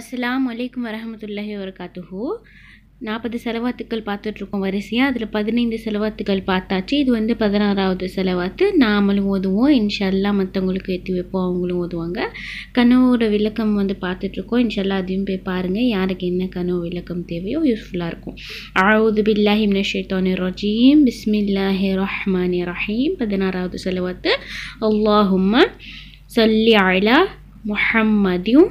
அஸ்லாம் வலைக்கம் வரமத்துல்லாஹி வரகாத்துஹு நாற்பது செலவாத்துக்கள் பார்த்துட்ருக்கோம் வரிசையாக அதில் பதினைந்து செலவாத்துக்கள் பார்த்தாச்சு இது வந்து பதினாறாவது செலவாத்து நாமளும் ஓதுவோம் இன்ஷல்லா மற்றவங்களுக்கு ஏற்றி வைப்போம் அவங்களும் ஓதுவாங்க கனவோட விளக்கம் வந்து பார்த்துட்ருக்கோம் இன்ஷல்லா அதையும் போய் பாருங்கள் யாருக்கு என்ன கனவு விளக்கம் தேவையோ யூஸ்ஃபுல்லாக இருக்கும் அவுது பில்லாஹி ஷேத்தானி ரஜீம் பிஸ்மில்லாஹி ரஹ்மானி ரஹீம் பதினாறாவது செலவாத்து அல்லாஹும்மா சொல்லி அலா முஹம்மதியும்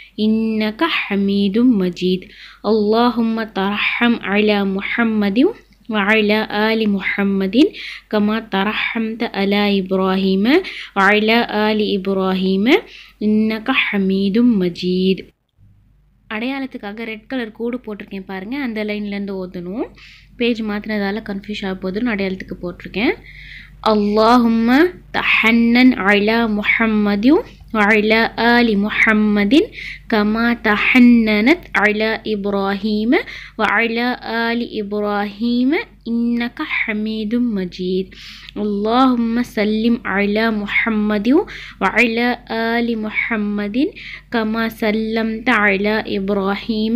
ஹமீதும் மஜீத் مجيد اللهم ترحم على محمد وعلى آل محمد كما ترحمت على إبراهيم وعلى آل إبراهيم إنك حميد مجيد அடையாளத்துக்காக ரெட் கலர் கூடு போட்டிருக்கேன் பாருங்கள் அந்த லைன்லேருந்து ஓதணும் பேஜ் மாற்றினதால் கன்ஃபியூஷ் ஆக போதுன்னு அடையாளத்துக்கு போட்டிருக்கேன் அல்லாஹும்ம தஹன்னன் அலா முஹம்மதியும் وعلى آل محمد كما تحننت على إبراهيم وعلى آل إبراهيم إنك حميد مجيد اللهم سلم على محمد وعلى آل محمد كما سلمت على إبراهيم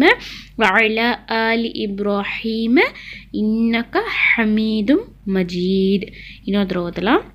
وعلى آل إبراهيم إنك حميد مجيد إنه درودلا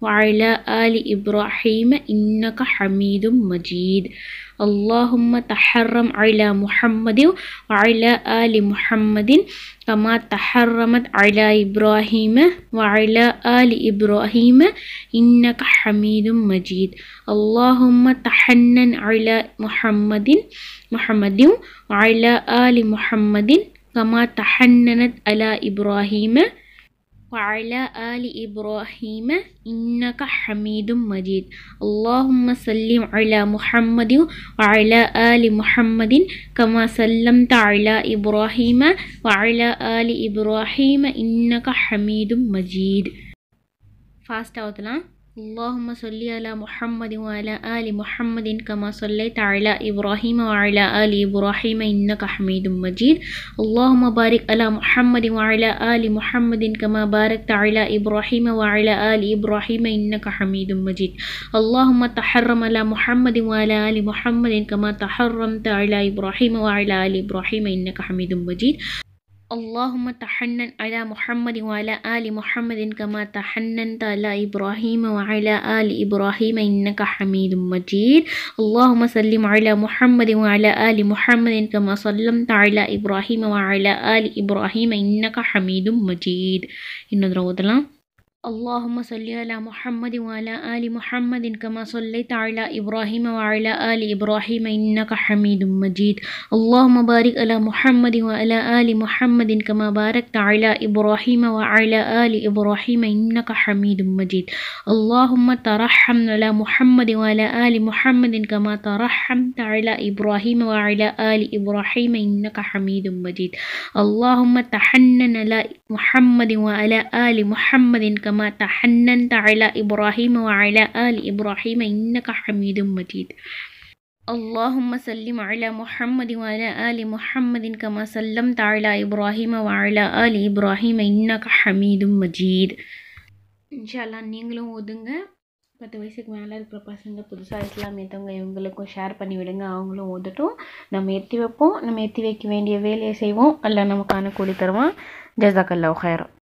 وعلى آل إبراهيم إنك حميد مجيد اللهم تحرم على محمد وعلى آل محمد كما تحرمت على إبراهيم وعلى آل إبراهيم إنك حميد مجيد اللهم تحنن على محمد محمد وعلى آل محمد كما تحننت على إبراهيم وعلى آل إبراهيم إنك حميد مجيد اللهم صل على محمد وعلى آل محمد كما سلمت على إبراهيم وعلى آل إبراهيم إنك حميد مجيد ஃபாஸ்ட் ஆகுதுலாம் اللهم صل على محمد وعلى آل محمد كما صليت على إبراهيم وعلى آل إبراهيم إنك حميد مجيد اللهم بارك على محمد وعلى آل محمد كما باركت على إبراهيم وعلى آل إبراهيم إنك حميد مجيد اللهم تحرم على محمد وعلى آل محمد كما تحرمت على إبراهيم وعلى آل إبراهيم إنك حميد مجيد اللهم تحنن على محمد وعلى آل محمد كما تحننت على إبراهيم وعلى آل إبراهيم إنك حميد مجيد اللهم سلم على محمد وعلى آل محمد كما سلمت على إبراهيم وعلى آل إبراهيم إنك حميد مجيد إن اللهم صل على محمد وعلى آل محمد كما صليت على إبراهيم وعلى آل إبراهيم إنك حميد مجيد اللهم بارك على محمد وعلى آل محمد كما باركت على إبراهيم وعلى آل إبراهيم إنك حميد مجيد اللهم ترحم على محمد وعلى آل محمد كما ترحمت على إبراهيم وعلى آل إبراهيم إنك حميد مجيد اللهم تحنن على محمد وعلى آل محمد كما كما تحننت على إبراهيم وعلى آل إبراهيم إنك حميد مجيد اللهم سلم على محمد وعلى آل محمد كما سلمت على إبراهيم وعلى آل إبراهيم إنك حميد مجيد இன்ஷால்லா நீங்களும் ஓதுங்க பத்து வயசுக்கு மேலே இருக்கிற பசங்க புதுசாக இஸ்லாம் ஏற்றவங்க இவங்களுக்கும் ஷேர் பண்ணி விடுங்க அவங்களும் ஓதட்டும் நம்ம எத்தி வைப்போம் நம்ம எத்தி வைக்க வேண்டிய வேலையை செய்வோம் அல்ல நமக்கான கூலி ஜசாக் ஜசாக்கல்லா ஹயரம்